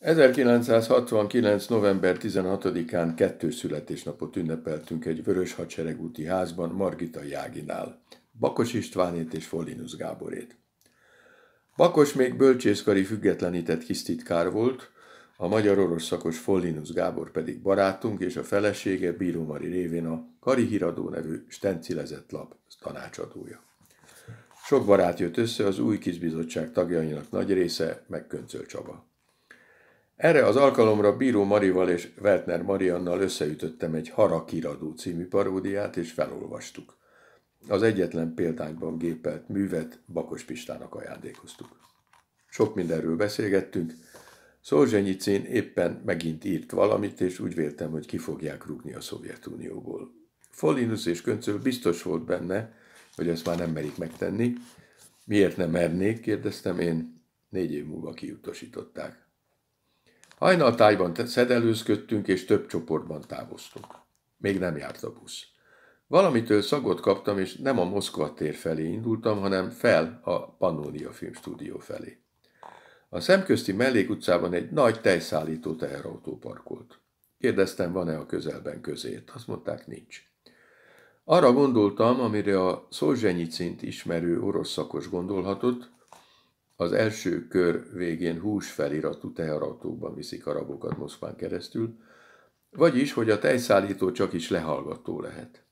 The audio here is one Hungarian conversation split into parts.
1969. november 16-án kettő születésnapot ünnepeltünk egy vörös úti házban Margita Jáginál, Bakos Istvánét és Folinus Gáborét. Bakos még bölcsészkari függetlenített hisztitkár volt, a magyar-orosz szakos Follinus Gábor pedig barátunk és a felesége Bíró Mari révén a Kari Híradó nevű stencilezett lap tanácsadója. Sok barát jött össze, az új kisbizottság tagjainak nagy része meg Köncöl Csaba. Erre az alkalomra Bíró Marival és Weltner Mariannal összeütöttem egy Hara Kiradó című paródiát, és felolvastuk. Az egyetlen példányban gépelt művet Bakos Pistának ajándékoztuk. Sok mindenről beszélgettünk. Szolzsenyicin éppen megint írt valamit, és úgy véltem, hogy ki fogják rúgni a Szovjetunióból. Folinus és Köncöl biztos volt benne, hogy ezt már nem merik megtenni. Miért nem mernék, kérdeztem én. Négy év múlva kiutasították. Hajnaltájban szedelőzködtünk, és több csoportban távoztunk. Még nem járt a busz. Valamitől szagot kaptam, és nem a Moszkva tér felé indultam, hanem fel a Pannonia filmstúdió felé. A szemközti mellékutcában egy nagy tejszállító teherautó parkolt. Kérdeztem, van-e a közelben közért. Azt mondták, nincs. Arra gondoltam, amire a Szolzsenyicint ismerő orosz szakos gondolhatott, az első kör végén hús feliratú teherautókban viszik a rabokat Moszkván keresztül, vagyis, hogy a tejszállító csak is lehallgató lehet.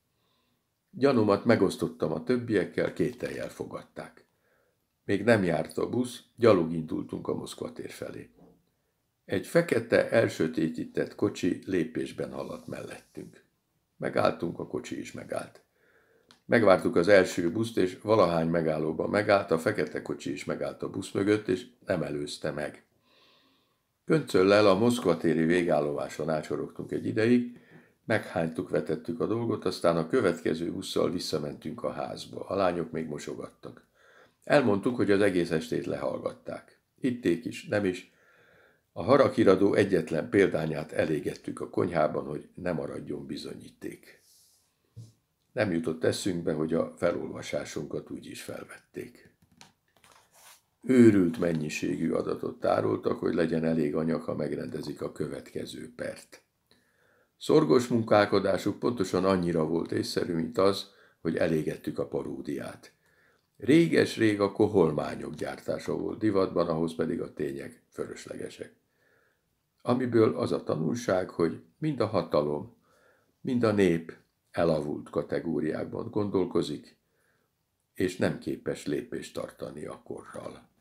Gyanumat megosztottam a többiekkel, két tejjel fogadták. Még nem járt a busz, gyalog indultunk a Moszkva tér felé. Egy fekete, elsötétített kocsi lépésben haladt mellettünk. Megálltunk, a kocsi is megállt. Megvártuk az első buszt, és valahány megállóban megállt, a fekete kocsi is megállt a busz mögött, és nem előzte meg. Köncöllel a Moszkva téri végállomáson ácsorogtunk egy ideig, meghánytuk, vetettük a dolgot, aztán a következő busszal visszamentünk a házba. A lányok még mosogattak. Elmondtuk, hogy az egész estét lehallgatták. Itték is, nem is. A harakiradó egyetlen példányát elégettük a konyhában, hogy ne maradjon bizonyíték. Nem jutott eszünkbe, hogy a felolvasásunkat úgy is felvették. Őrült mennyiségű adatot tároltak, hogy legyen elég anyag, ha megrendezik a következő pert. Szorgos munkálkodásuk pontosan annyira volt észszerű, mint az, hogy elégettük a paródiát. Réges-rég a koholmányok gyártása volt divatban, ahhoz pedig a tények fölöslegesek. Amiből az a tanulság, hogy mind a hatalom, mind a nép elavult kategóriákban gondolkozik, és nem képes lépést tartani a korral.